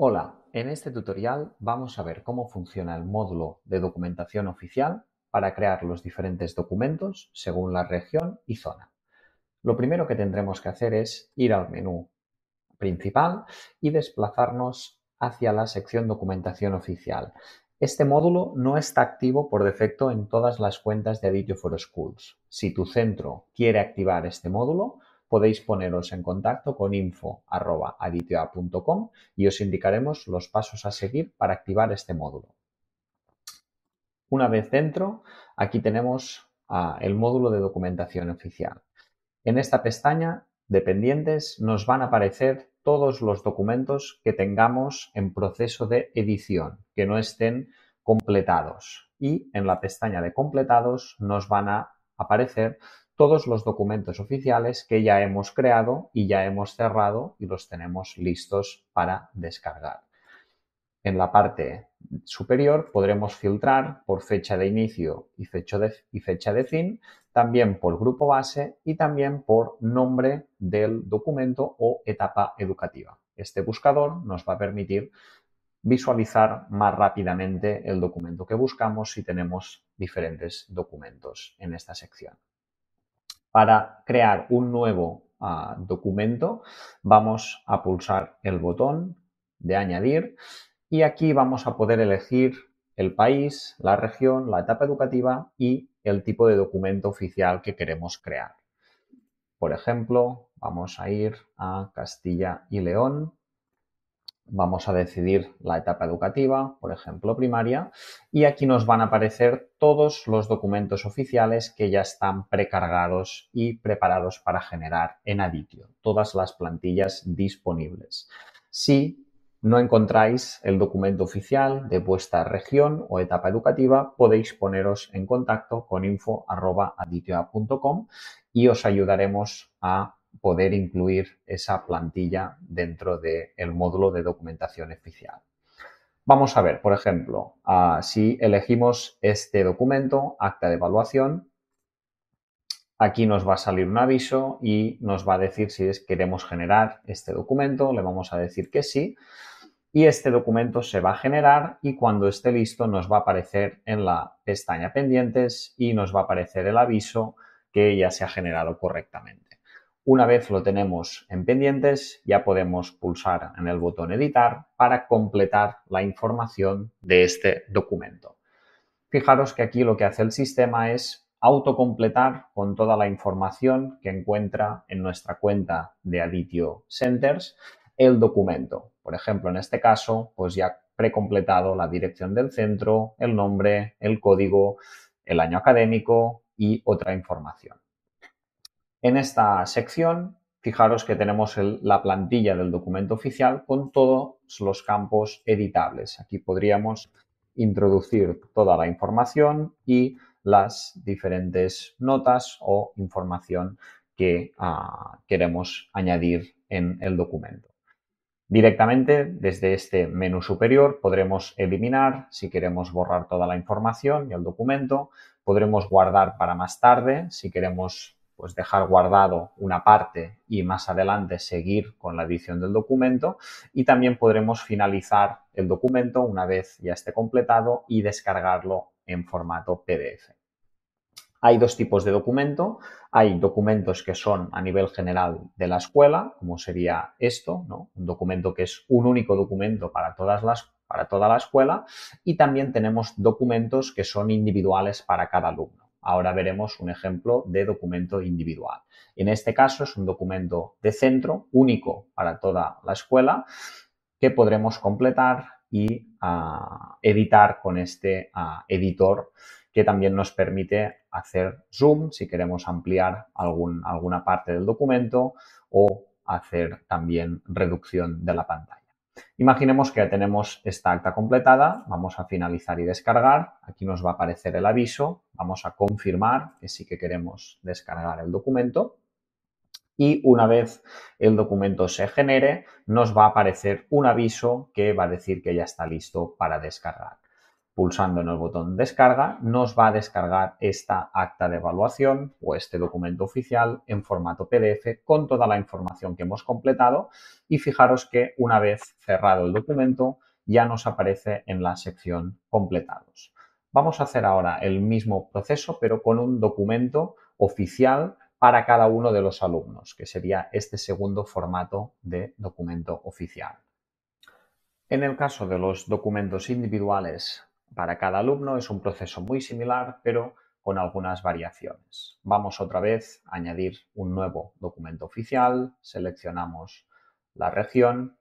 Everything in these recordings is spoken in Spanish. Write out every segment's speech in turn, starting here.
Hola, en este tutorial vamos a ver cómo funciona el módulo de documentación oficial para crear los diferentes documentos según la región y zona. Lo primero que tendremos que hacer es ir al menú principal y desplazarnos hacia la sección documentación oficial. Este módulo no está activo por defecto en todas las cuentas de Aditio for Schools. Si tu centro quiere activar este módulo, podéis poneros en contacto con info.aditoa.com y os indicaremos los pasos a seguir para activar este módulo. Una vez dentro, aquí tenemos ah, el módulo de documentación oficial. En esta pestaña de pendientes nos van a aparecer todos los documentos que tengamos en proceso de edición, que no estén completados. Y en la pestaña de completados nos van a aparecer todos los documentos oficiales que ya hemos creado y ya hemos cerrado y los tenemos listos para descargar. En la parte superior podremos filtrar por fecha de inicio y fecha de, fecha de fin, también por grupo base y también por nombre del documento o etapa educativa. Este buscador nos va a permitir visualizar más rápidamente el documento que buscamos si tenemos diferentes documentos en esta sección. Para crear un nuevo ah, documento vamos a pulsar el botón de añadir y aquí vamos a poder elegir el país, la región, la etapa educativa y el tipo de documento oficial que queremos crear. Por ejemplo, vamos a ir a Castilla y León vamos a decidir la etapa educativa, por ejemplo, primaria, y aquí nos van a aparecer todos los documentos oficiales que ya están precargados y preparados para generar en Aditio, todas las plantillas disponibles. Si no encontráis el documento oficial de vuestra región o etapa educativa, podéis poneros en contacto con info.aditio.com y os ayudaremos a poder incluir esa plantilla dentro del módulo de documentación oficial. Vamos a ver, por ejemplo, ah, si elegimos este documento, acta de evaluación, aquí nos va a salir un aviso y nos va a decir si queremos generar este documento, le vamos a decir que sí, y este documento se va a generar y cuando esté listo nos va a aparecer en la pestaña pendientes y nos va a aparecer el aviso que ya se ha generado correctamente. Una vez lo tenemos en pendientes, ya podemos pulsar en el botón editar para completar la información de este documento. Fijaros que aquí lo que hace el sistema es autocompletar con toda la información que encuentra en nuestra cuenta de Aditio Centers el documento. Por ejemplo, en este caso, pues ya precompletado la dirección del centro, el nombre, el código, el año académico y otra información. En esta sección, fijaros que tenemos la plantilla del documento oficial con todos los campos editables. Aquí podríamos introducir toda la información y las diferentes notas o información que ah, queremos añadir en el documento. Directamente desde este menú superior podremos eliminar si queremos borrar toda la información y el documento. Podremos guardar para más tarde si queremos pues dejar guardado una parte y más adelante seguir con la edición del documento y también podremos finalizar el documento una vez ya esté completado y descargarlo en formato PDF. Hay dos tipos de documento. Hay documentos que son a nivel general de la escuela, como sería esto, ¿no? un documento que es un único documento para todas las para toda la escuela y también tenemos documentos que son individuales para cada alumno. Ahora veremos un ejemplo de documento individual. En este caso es un documento de centro único para toda la escuela que podremos completar y ah, editar con este ah, editor que también nos permite hacer zoom si queremos ampliar alguna parte del documento o hacer también reducción de la pantalla. Imaginemos que ya tenemos esta acta completada, vamos a finalizar y descargar, aquí nos va a aparecer el aviso, vamos a confirmar que sí que queremos descargar el documento y una vez el documento se genere nos va a aparecer un aviso que va a decir que ya está listo para descargar pulsando en el botón descarga, nos va a descargar esta acta de evaluación o este documento oficial en formato PDF con toda la información que hemos completado y fijaros que una vez cerrado el documento ya nos aparece en la sección completados. Vamos a hacer ahora el mismo proceso pero con un documento oficial para cada uno de los alumnos, que sería este segundo formato de documento oficial. En el caso de los documentos individuales para cada alumno es un proceso muy similar, pero con algunas variaciones. Vamos otra vez a añadir un nuevo documento oficial, seleccionamos la región,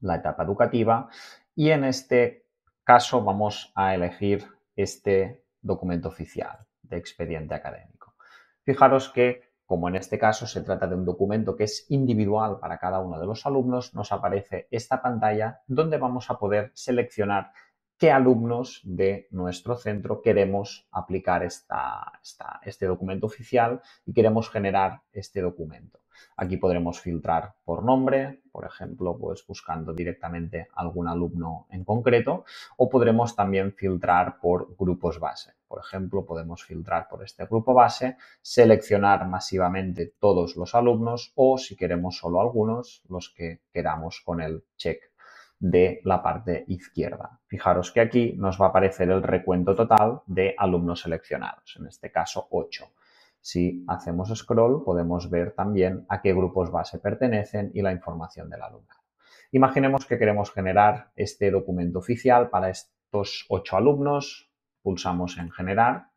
la etapa educativa y en este caso vamos a elegir este documento oficial de expediente académico. Fijaros que como en este caso se trata de un documento que es individual para cada uno de los alumnos, nos aparece esta pantalla donde vamos a poder seleccionar qué alumnos de nuestro centro queremos aplicar este documento oficial y queremos generar este documento. Aquí podremos filtrar por nombre, por ejemplo, pues buscando directamente algún alumno en concreto, o podremos también filtrar por grupos base. Por ejemplo, podemos filtrar por este grupo base, seleccionar masivamente todos los alumnos o, si queremos solo algunos, los que queramos con el check de la parte izquierda. Fijaros que aquí nos va a aparecer el recuento total de alumnos seleccionados, en este caso 8. Si hacemos scroll podemos ver también a qué grupos base pertenecen y la información del alumno. Imaginemos que queremos generar este documento oficial para estos 8 alumnos. Pulsamos en generar.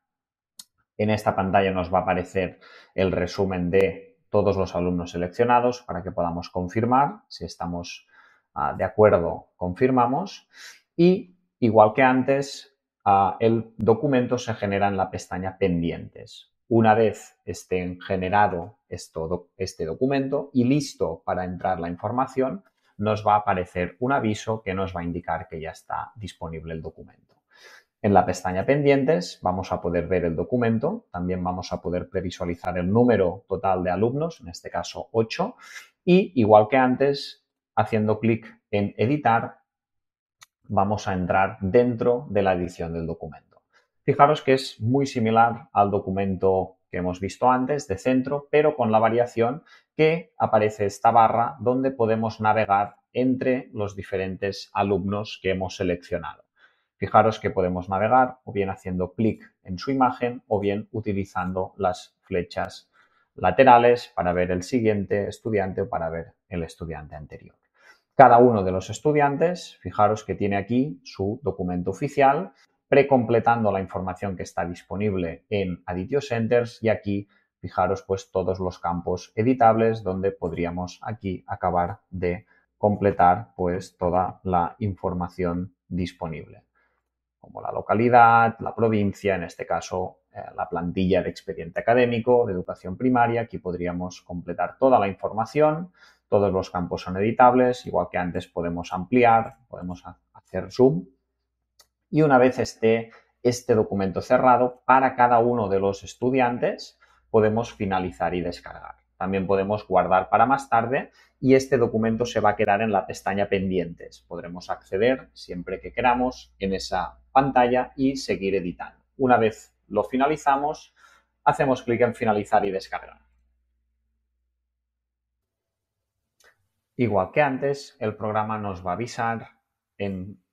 En esta pantalla nos va a aparecer el resumen de todos los alumnos seleccionados para que podamos confirmar si estamos Ah, de acuerdo, confirmamos. Y igual que antes, ah, el documento se genera en la pestaña pendientes. Una vez esté generado este documento y listo para entrar la información, nos va a aparecer un aviso que nos va a indicar que ya está disponible el documento. En la pestaña pendientes vamos a poder ver el documento, también vamos a poder previsualizar el número total de alumnos, en este caso 8, y igual que antes haciendo clic en editar, vamos a entrar dentro de la edición del documento. Fijaros que es muy similar al documento que hemos visto antes de centro, pero con la variación que aparece esta barra donde podemos navegar entre los diferentes alumnos que hemos seleccionado. Fijaros que podemos navegar o bien haciendo clic en su imagen o bien utilizando las flechas laterales para ver el siguiente estudiante o para ver el estudiante anterior. Cada uno de los estudiantes, fijaros que tiene aquí su documento oficial, precompletando la información que está disponible en Aditio Centers y aquí fijaros pues todos los campos editables donde podríamos aquí acabar de completar pues toda la información disponible, como la localidad, la provincia, en este caso eh, la plantilla de expediente académico de educación primaria, aquí podríamos completar toda la información todos los campos son editables, igual que antes podemos ampliar, podemos hacer zoom. Y una vez esté este documento cerrado, para cada uno de los estudiantes podemos finalizar y descargar. También podemos guardar para más tarde y este documento se va a quedar en la pestaña pendientes. Podremos acceder siempre que queramos en esa pantalla y seguir editando. Una vez lo finalizamos, hacemos clic en finalizar y descargar. Igual que antes, el programa nos va a avisar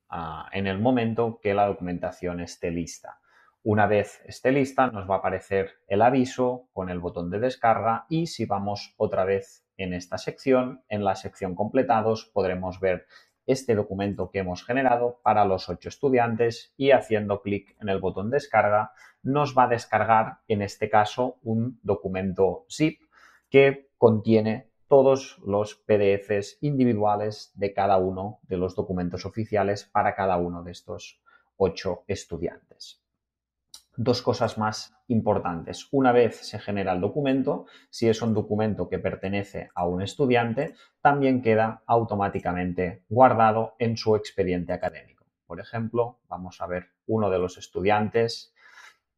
ah, en, el momento que la documentación esté lista. Una vez esté lista, nos va a aparecer el aviso con el botón de descarga y si vamos otra vez en esta sección, en la sección completados, podremos ver este documento que hemos generado para los ocho estudiantes y haciendo clic en el botón descarga nos va a descargar en este caso un documento zip que contiene todos los PDFs individuales de cada uno de los documentos oficiales para cada uno de estos ocho estudiantes. Dos cosas más importantes. Una vez se genera el documento, si es un documento que pertenece a un estudiante, también queda automáticamente guardado en su expediente académico. Por ejemplo, vamos a ver uno de los estudiantes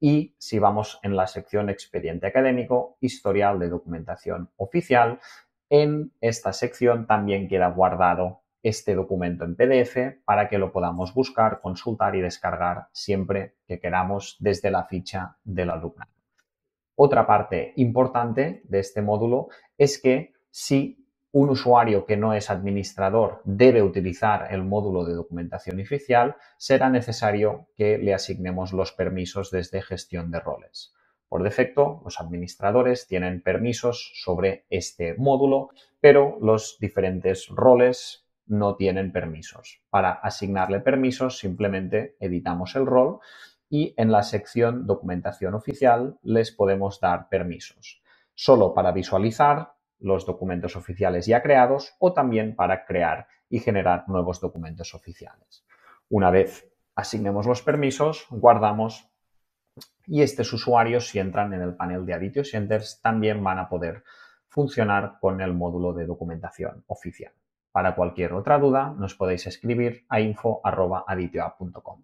y si vamos en la sección expediente académico, historial de documentación oficial, en esta sección también queda guardado este documento en PDF para que lo podamos buscar, consultar y descargar siempre que queramos desde la ficha del alumno. Otra parte importante de este módulo es que si un usuario que no es administrador debe utilizar el módulo de documentación oficial, será necesario que le asignemos los permisos desde gestión de roles. Por defecto, los administradores tienen permisos sobre este módulo, pero los diferentes roles no tienen permisos. Para asignarle permisos, simplemente editamos el rol y en la sección Documentación oficial les podemos dar permisos, solo para visualizar los documentos oficiales ya creados o también para crear y generar nuevos documentos oficiales. Una vez asignemos los permisos, guardamos y estos usuarios, si entran en el panel de Aditio Centers, también van a poder funcionar con el módulo de documentación oficial. Para cualquier otra duda, nos podéis escribir a info.aditioapp.com.